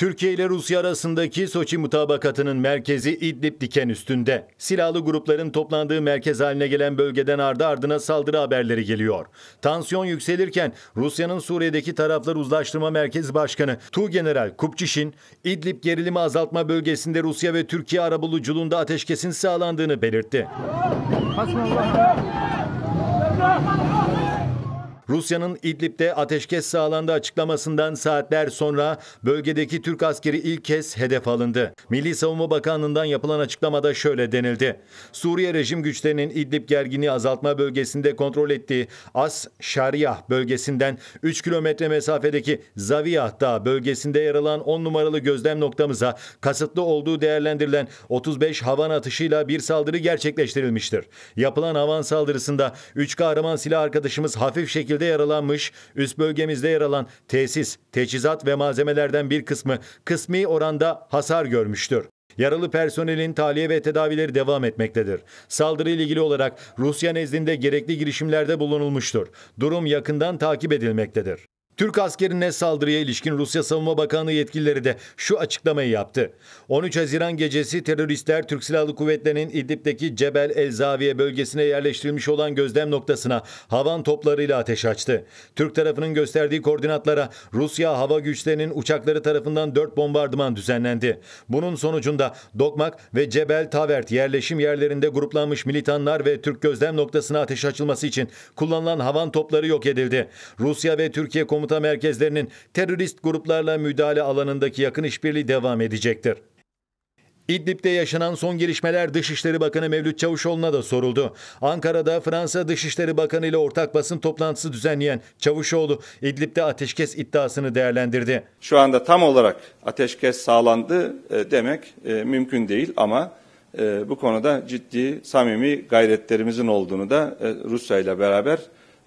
Türkiye ile Rusya arasındaki Soçi mutabakatının merkezi İdlib diken üstünde. Silahlı grupların toplandığı merkez haline gelen bölgeden ardı ardına saldırı haberleri geliyor. Tansiyon yükselirken Rusya'nın Suriye'deki Taraflar Uzlaştırma Merkezi Başkanı Tu General Kupçiş'in İdlib gerilimi azaltma bölgesinde Rusya ve Türkiye arabuluculuğunda ateşkesin sağlandığını belirtti. Hasbunallah. Rusya'nın İdlib'de ateşkes sağlandığı açıklamasından saatler sonra bölgedeki Türk askeri ilk kez hedef alındı. Milli Savunma Bakanlığı'ndan yapılan açıklamada şöyle denildi. Suriye rejim güçlerinin İdlib gerginliği azaltma bölgesinde kontrol ettiği As Şariyah bölgesinden 3 kilometre mesafedeki Zaviyah Dağı bölgesinde yer alan 10 numaralı gözlem noktamıza kasıtlı olduğu değerlendirilen 35 havan atışıyla bir saldırı gerçekleştirilmiştir. Yapılan havan saldırısında 3 kahraman silah arkadaşımız hafif şekilde depremzede yaralanmış, üst bölgemizde yer alan tesis, teçhizat ve malzemelerden bir kısmı kısmi oranda hasar görmüştür. Yaralı personelin tahliye ve tedavileri devam etmektedir. Saldırı ile ilgili olarak Rusya nezdinde gerekli girişimlerde bulunulmuştur. Durum yakından takip edilmektedir. Türk askerine saldırıya ilişkin Rusya Savunma Bakanlığı yetkilileri de şu açıklamayı yaptı. 13 Haziran gecesi teröristler Türk Silahlı Kuvvetleri'nin İdlib'deki Cebel El Zaviye bölgesine yerleştirilmiş olan gözlem noktasına havan toplarıyla ateş açtı. Türk tarafının gösterdiği koordinatlara Rusya hava güçlerinin uçakları tarafından 4 bombardıman düzenlendi. Bunun sonucunda Dokmak ve Cebel Tavert yerleşim yerlerinde gruplanmış militanlar ve Türk gözlem noktasına ateş açılması için kullanılan havan topları yok edildi. Rusya ve Türkiye komutanları komuta merkezlerinin terörist gruplarla müdahale alanındaki yakın işbirliği devam edecektir. İdlib'de yaşanan son gelişmeler Dışişleri Bakanı Mevlüt Çavuşoğlu'na da soruldu. Ankara'da Fransa Dışişleri Bakanı ile ortak basın toplantısı düzenleyen Çavuşoğlu İdlib'de ateşkes iddiasını değerlendirdi. Şu anda tam olarak ateşkes sağlandı e, demek e, mümkün değil ama e, bu konuda ciddi samimi gayretlerimizin olduğunu da Rusya ile beraber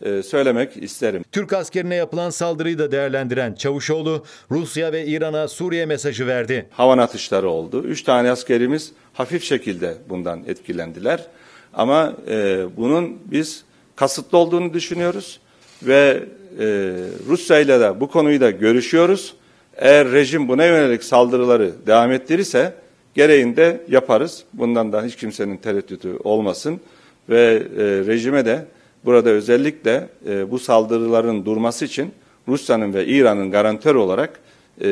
e, söylemek isterim. Türk askerine yapılan saldırıyı da değerlendiren Çavuşoğlu, Rusya ve İran'a Suriye mesajı verdi. Havan atışları oldu. Üç tane askerimiz hafif şekilde bundan etkilendiler. Ama e, bunun biz kasıtlı olduğunu düşünüyoruz ve e, Rusya ile de bu konuyu da görüşüyoruz. Eğer rejim buna yönelik saldırıları devam ettirirse gereğinde yaparız. Bundan da hiç kimsenin tereddütü olmasın ve e, rejime de Burada özellikle e, bu saldırıların durması için Rusya'nın ve İran'ın garantör olarak e,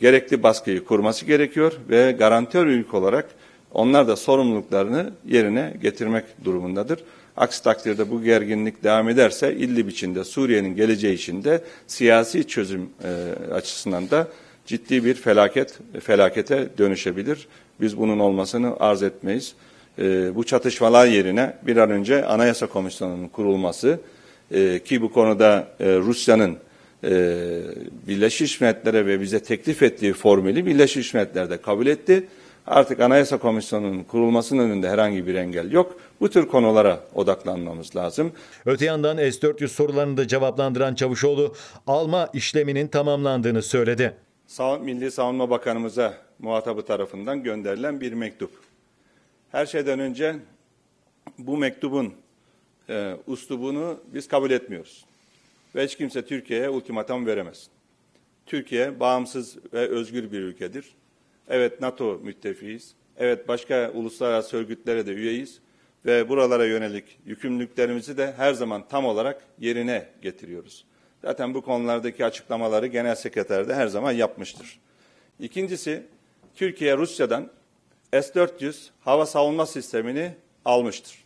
gerekli baskıyı kurması gerekiyor ve garantör ülke olarak onlar da sorumluluklarını yerine getirmek durumundadır. Aksi takdirde bu gerginlik devam ederse illi içinde, Suriye'nin geleceği içinde siyasi çözüm e, açısından da ciddi bir felaket felakete dönüşebilir. Biz bunun olmasını arz etmeyiz e, bu çatışmalar yerine bir an önce Anayasa Komisyonu'nun kurulması e, ki bu konuda e, Rusya'nın e, Birleşmiş Milletler'e ve bize teklif ettiği formülü Birleşmiş Milletler de kabul etti. Artık Anayasa Komisyonu'nun kurulmasının önünde herhangi bir engel yok. Bu tür konulara odaklanmamız lazım. Öte yandan S-400 sorularını da cevaplandıran Çavuşoğlu alma işleminin tamamlandığını söyledi. Milli Savunma Bakanımıza muhatabı tarafından gönderilen bir mektup. Her şeyden önce bu mektubun e, uslubunu biz kabul etmiyoruz. Ve hiç kimse Türkiye'ye ultimatum veremez. Türkiye bağımsız ve özgür bir ülkedir. Evet NATO müttefiyiz. Evet başka uluslararası örgütlere de üyeyiz. Ve buralara yönelik yükümlülüklerimizi de her zaman tam olarak yerine getiriyoruz. Zaten bu konulardaki açıklamaları Genel Sekreter de her zaman yapmıştır. İkincisi, Türkiye Rusya'dan S-400 hava savunma sistemini almıştır.